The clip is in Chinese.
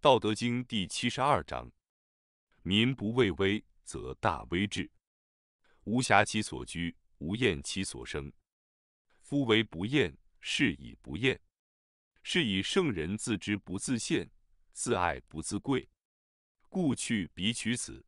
道德经第七十二章：民不畏威，则大威至；无暇其所居，无厌其所生。夫唯不厌，是以不厌。是以圣人自知不自见，自爱不自贵，故去彼取此。